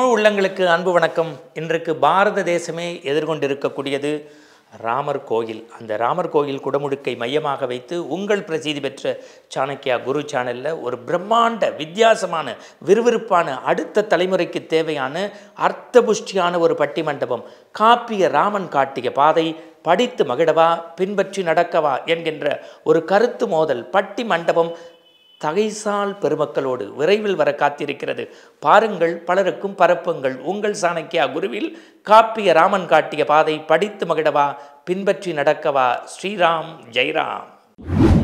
தமிழ் உள்ளங்களுக்கு அன்பு வணக்கம் இன்றைக்கு பாரத தேசமே எதிர்கொண்டிருக்கக்கூடியது ராமர் கோயில் அந்த ராமர் கோயில் குடமுழுக்கை மையமாக வைத்து உங்கள் பிரசீதி பெற்ற சாணக்கியா குரு சேனலில் ஒரு பிரம்மாண்ட வித்தியாசமான விறுவிறுப்பான அடுத்த தலைமுறைக்கு தேவையான அர்த்தபுஷ்டியான ஒரு பட்டி மண்டபம் காப்பிய ராமன் காட்டிய பாதை படித்து மகிழவா பின்பற்றி நடக்கவா என்கின்ற ஒரு கருத்து மோதல் பட்டி மண்டபம் தகைசால் பெருமக்களோடு விரைவில் வர காத்திருக்கிறது பாருங்கள் பலருக்கும் பரப்புங்கள் உங்கள் சாணக்கியா குருவில் காப்பிய ராமன் காட்டிய பாதை படித்து மகிழவா பின்பற்றி நடக்கவா ஸ்ரீராம் ஜெய்ராம்